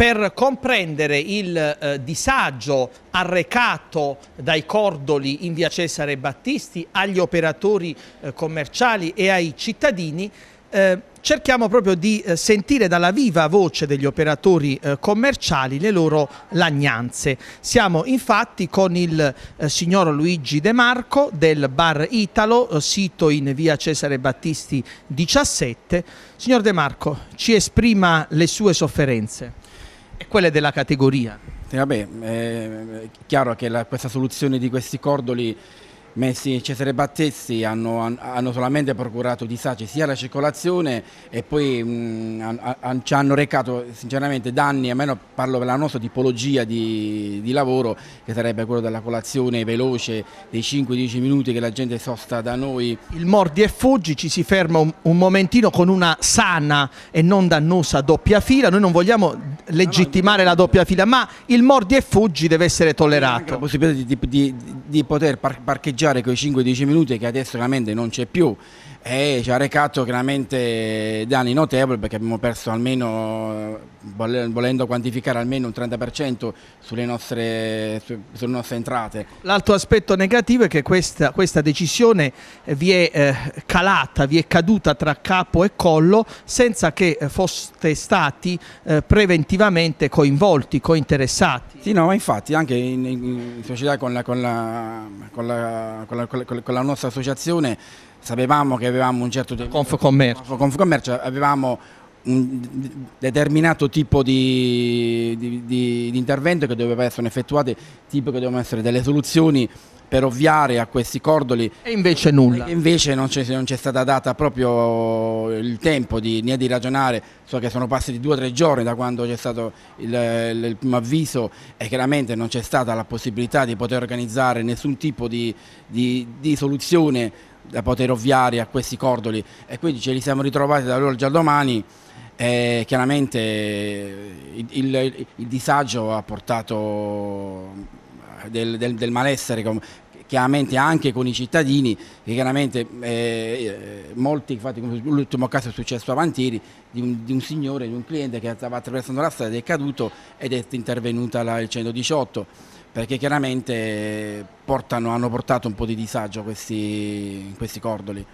per comprendere il eh, disagio arrecato dai cordoli in via Cesare Battisti agli operatori eh, commerciali e ai cittadini. Eh, cerchiamo proprio di eh, sentire dalla viva voce degli operatori eh, commerciali le loro lagnanze. Siamo infatti con il eh, signor Luigi De Marco del Bar Italo, sito in via Cesare Battisti 17. Signor De Marco, ci esprima le sue sofferenze. E quella della categoria. Sì, eh, vabbè, è eh, chiaro che la, questa soluzione di questi cordoli Messi e Cesare Battezzi hanno, hanno, solamente procurato disagi sia alla circolazione e poi mh, a, a, ci hanno recato sinceramente danni, almeno parlo per la nostra tipologia di, di lavoro che sarebbe quello della colazione veloce dei 5-10 minuti che la gente sosta da noi. Il mordi e fuggi ci si ferma un, un momentino con una sana e non dannosa doppia fila, noi non vogliamo legittimare no, no, la doppia fila ma il mordi e fuggi deve essere tollerato. La possibilità di, di, di di poter par parcheggiare quei 5-10 minuti che adesso veramente non c'è più e eh, ci ha recato chiaramente danni notevoli perché abbiamo perso almeno, volendo quantificare almeno un 30% sulle nostre, sulle nostre entrate. L'altro aspetto negativo è che questa, questa decisione vi è eh, calata, vi è caduta tra capo e collo senza che foste stati eh, preventivamente coinvolti, cointeressati. Sì, no, ma infatti anche in, in società con la, con la, con la, con la nostra associazione sapevamo che avevamo un certo Confcommercio. Confcommercio avevamo un determinato tipo di, di, di, di intervento che doveva essere effettuato, tipo che dovevano essere delle soluzioni per ovviare a questi cordoli. E invece nulla. E invece non c'è, stata data proprio il tempo di, né di ragionare, so che sono passati due o tre giorni da quando c'è stato il, il, il, primo avviso e chiaramente non c'è stata la possibilità di poter organizzare nessun tipo di, di, di soluzione da poter ovviare a questi cordoli e quindi ce li siamo ritrovati da allora già domani e chiaramente il, il, il disagio ha portato del, del, del malessere chiaramente anche con i cittadini che chiaramente eh, eh molti, infatti l'ultimo caso è successo a Vantieri di un, di un, signore, di un cliente che stava attraversando la strada ed è caduto ed è intervenuta la, il 118 perché chiaramente portano, hanno portato un po' di disagio questi, questi cordoli.